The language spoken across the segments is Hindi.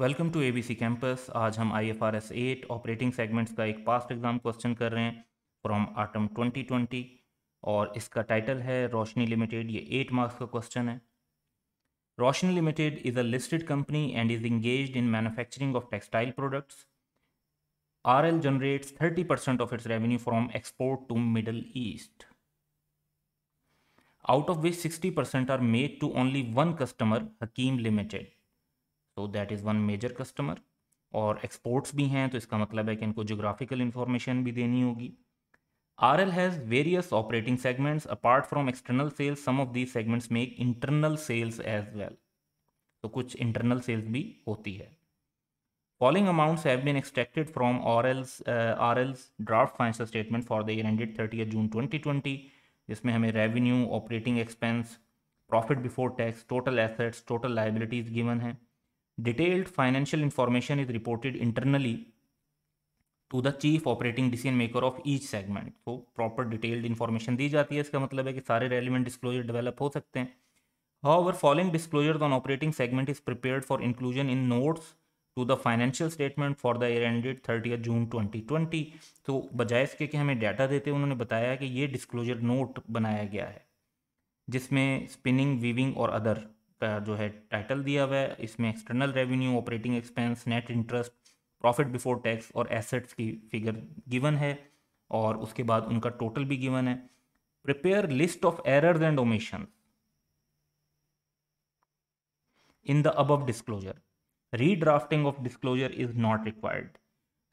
वेलकम टू एबीसी कैंपस आज हम I F R S eight operating segments का एक पास्ट एग्ज़ाम क्वेश्चन कर रहे हैं फ्रॉम आटम 2020 और इसका टाइटल है रोशनी लिमिटेड ये एट मार्क्स का क्वेश्चन है Roshni limited is a listed company and is engage in manufacturing of textile products R L generates thirty percent of its revenue from export to Middle East out of which sixty percent are made to only one customer Hakeem limited so that is one major customer और एक्सपोर्ट्स भी हैं तो इसका मतलब है कि इनको जोग्राफिकल इन्फॉर्मेशन भी देनी होगी R L has various operating segments apart from external sales some of these segments make internal sales as well तो कुछ इंटरनल सेल्स भी होती है following amounts have been extracted from R L's R L's draft financial statement for the year ended thirty June twenty twenty जिसमें हमें revenue operating expense profit before tax total assets total liabilities given है Detailed financial information is reported internally to the chief operating decision maker of each segment तो प्रॉपर डिटेल्ड इन्फॉर्मेशन दी जाती है इसका मतलब है कि सारे रेलिवेंट डिस्क्लोजर डेवलप हो सकते हैं however following disclosure on operating segment is prepare for inclusion in notes to the financial statement for the year ended thirty June 2020 तो बजाय इसके कि हमें डाटा देते उन्होंने बताया कि ये डिस्क्लोजर नोट बनाया गया है जिसमें स्पिनिंग वीविंग और अदर जो है टाइटल दिया हुआ है इसमें external revenue operating expense net interest profit before tax और एसेट्स की फिगर गिवन है और उसके बाद उनका टोटल भी गिवन है prepare list of errors and omission in the above disclosure redrafting of disclosure is not required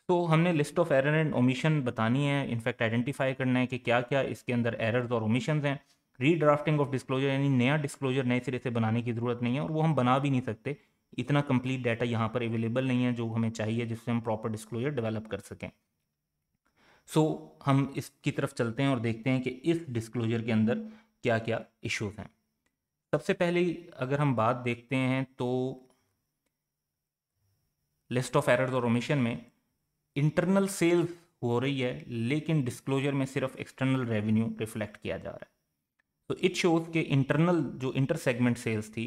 तो हमने list of error and omission बतानी है इनफैक्ट आइडेंटिफाई करना है कि क्या क्या इसके अंदर एरर्स और ओमिशन हैं रीड्राफ्टिंग ऑफ डिस्क्लोजर यानी नया डिस्क्लोजर नए सिरे से बनाने की ज़रूरत नहीं है और वो हम बना भी नहीं सकते इतना कंप्लीट डाटा यहाँ पर अवेलेबल नहीं है जो हमें चाहिए जिससे हम प्रॉपर डिस्क्लोजर डेवलप कर सकें सो so, हम इसकी तरफ चलते हैं और देखते हैं कि इस डिस्क्लोजर के अंदर क्या क्या इश्यूज़ हैं सबसे पहले अगर हम बात देखते हैं तो लिस्ट ऑफ एरर्स और ओमिशन में इंटरनल सेल्स हो रही है लेकिन डिस्क्लोजर में सिर्फ एक्सटर्नल रेवेन्यू रिफ्लेक्ट किया जा रहा है तो इट शोज के इंटरनल जो इंटर सेगमेंट सेल्स थी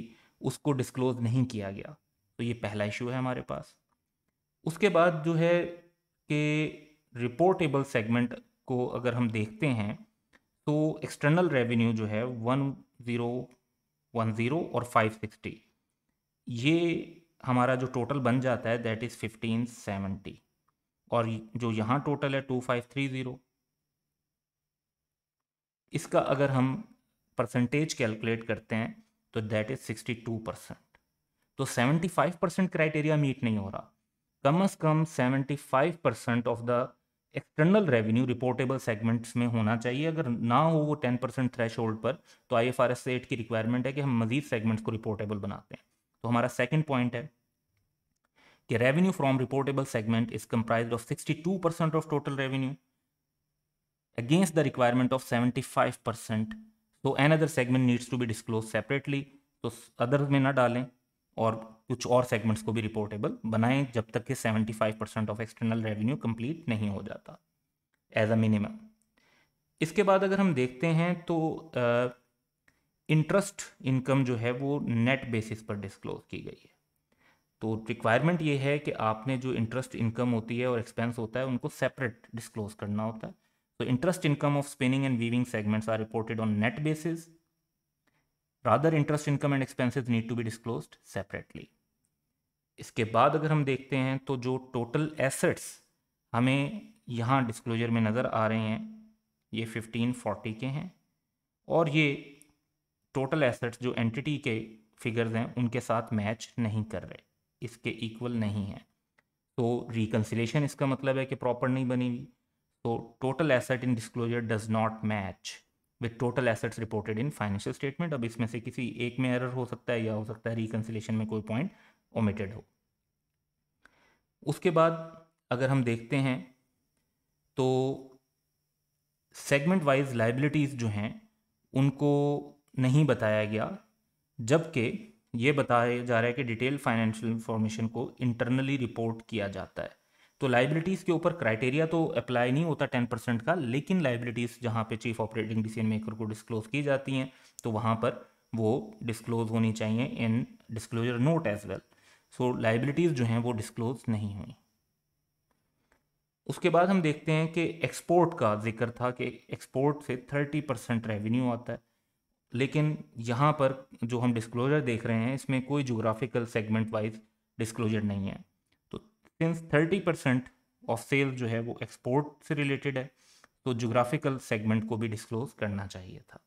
उसको डिस्क्लोज नहीं किया गया तो ये पहला इशू है हमारे पास उसके बाद जो है कि रिपोर्टेबल सेगमेंट को अगर हम देखते हैं तो एक्सटर्नल रेवेन्यू जो है वन ज़ीरो वन ज़ीरो और फाइव सिक्सटी ये हमारा जो टोटल बन जाता है दैट इज़ फिफ्टीन सेवेंटी और जो यहाँ टोटल है टू फाइव थ्री ज़ीरो इसका अगर हम परसेंटेज कैलकुलेट करते हैं तो that is sixty two percent तो seventy five percent criteria meet नहीं हो रहा कम अज कम seventy five percent of the external revenue reportable segments में होना चाहिए अगर ना हो वो टेन परसेंट थ्रेश होल्ड पर तो I F R S eight की रिक्वायरमेंट है कि हम मजीद सेगमेंट्स को रिपोर्टेबल बनाते हैं तो हमारा सेकेंड पॉइंट है कि revenue from reportable segment is comprise of sixty two percent of total revenue against the requirement of seventy five percent तो another segment needs to be disclose separately तो अदर में ना डालें और कुछ और सेगमेंट्स को भी रिपोर्टेबल बनाएं जब तक कि 75 percent of external revenue complete नहीं हो जाता एज अ मिनिमम इसके बाद अगर हम देखते हैं तो इंटरेस्ट uh, इनकम जो है वो नेट बेसिस पर डिस्क्लोज की गई है तो रिक्वायरमेंट ये है कि आपने जो इंटरेस्ट इनकम होती है और एक्सपेंस होता है उनको सेपरेट डिस्क्लोज करना होता है So interest income of spinning and weaving segments are reported on net basis. Rather interest income and expenses need to be disclosed separately. इसके बाद अगर हम देखते हैं तो जो टोटल एसेट्स हमें यहाँ डिस्क्लोजर में नज़र आ रहे हैं ये 1540 फोर्टी के हैं और ये टोटल एसेट्स जो एंटिटी के फिगर्स हैं उनके साथ मैच नहीं कर रहे इसके इक्वल नहीं है तो रिकन्सिलेशन इसका मतलब है कि प्रॉपर नहीं बनी हुई तो total asset in disclosure does not match with total assets reported in financial statement अब इसमें से किसी एक में एरर हो सकता है या हो सकता है रिकनसिलेशन में कोई पॉइंट ओमिटेड हो उसके बाद अगर हम देखते हैं तो सेगमेंट वाइज लाइबिलिटीज़ जो हैं उनको नहीं बताया गया जबकि ये बताया जा रहा है कि डिटेल फाइनेंशियल इंफॉर्मेशन को इंटरनली रिपोर्ट किया जाता है तो लाइबिलिटीज़ के ऊपर क्राइटेरिया तो अप्लाई नहीं होता टेन परसेंट का लेकिन लाइबिलिटीज़ जहाँ पे चीफ ऑपरेटिंग डिसीजन मेकर को डिस्क्लोज की जाती हैं तो वहाँ पर वो डिस्क्लोज होनी चाहिए in disclosure note as well so liabilities जो हैं वो डिस्क्लोज नहीं हुई उसके बाद हम देखते हैं कि एक्सपोर्ट का जिक्र था कि एक्सपोर्ट से थर्टी परसेंट रेवेन्यू आता है लेकिन यहाँ पर जो हम डिस्क्लोजर देख रहे हैं इसमें कोई जोग्राफिकल सेगमेंट वाइज डिस्क्लोजर नहीं है सिंस 30 परसेंट ऑफ सेल जो है वो एक्सपोर्ट से रिलेटेड है तो जोग्राफिकल सेगमेंट को भी डिस्क्लोज करना चाहिए था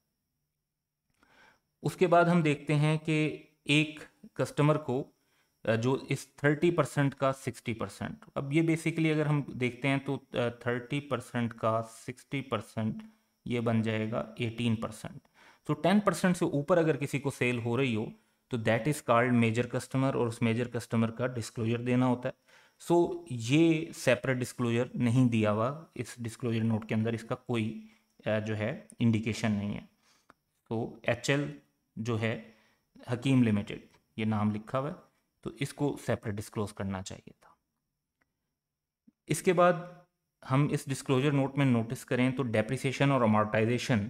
उसके बाद हम देखते हैं कि एक कस्टमर को जो इस 30 परसेंट का 60 परसेंट अब ये बेसिकली अगर हम देखते हैं तो 30 परसेंट का 60 परसेंट ये बन जाएगा 18 परसेंट तो 10 परसेंट से ऊपर अगर किसी को सेल हो रही हो तो that is card major customer और उस मेजर कस्टमर का डिस्क्लोजर देना होता है सो so, ये सेपरेट डिस्क्लोजर नहीं दिया हुआ इस डिस्क्लोजर नोट के अंदर इसका कोई जो है इंडिकेशन नहीं है तो एच जो है हकीम लिमिटेड ये नाम लिखा हुआ है तो इसको सेपरेट डिस्क्लोज करना चाहिए था इसके बाद हम इस डिस्क्लोजर नोट में नोटिस करें तो डेप्रिसिएशन और अमोर्टाइजेशन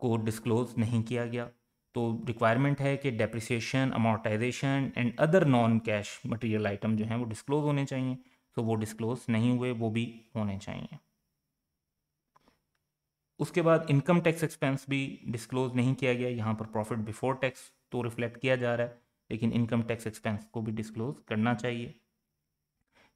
को डिस्क्लोज नहीं किया गया तो रिक्वायरमेंट है कि depreciation amortisation and other non cash material item जो हैं वो डिस्क्लोज होने चाहिए तो वो डिस्क्लोज नहीं हुए वो भी होने चाहिए उसके बाद इनकम टैक्स एक्सपेंस भी डिस्क्लोज नहीं किया गया यहाँ पर प्रॉफिट बिफोर टैक्स तो रिफ्लेक्ट किया जा रहा है लेकिन इनकम टैक्स एक्सपेंस को भी डिस्क्लोज करना चाहिए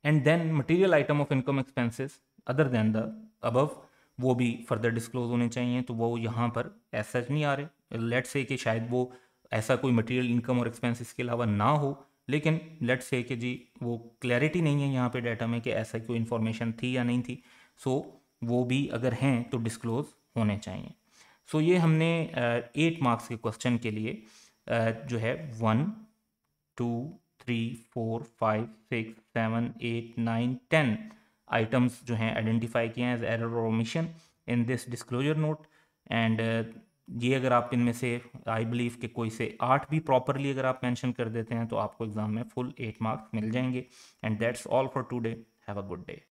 and then material item of income expenses other than the above वो भी फर्दर डिस्क्लोज होने चाहिए तो वो यहाँ पर एस सच नहीं आ रहे लेट से कि शायद वो ऐसा कोई मटेरियल इनकम और एक्सपेंस इसके अलावा ना हो लेकिन लेट से कि जी वो क्लैरिटी नहीं है यहाँ पे डाटा में कि ऐसा कोई इन्फॉर्मेशन थी या नहीं थी सो so, वो भी अगर हैं तो डिस्क्लोज होने चाहिए सो so, ये हमने एट मार्क्स के क्वेश्चन के लिए जो है one two three four five six seven eight nine ten items जो हैं आइडेंटिफाई किए हैं एज एरर और omission in this disclosure note and ये अगर आप इनमें से आई बिलीव के कोई से आठ भी प्रॉपरली अगर आप मेंशन कर देते हैं तो आपको एग्ज़ाम में फुल एट मार्क्स मिल जाएंगे and that's all for today have a good day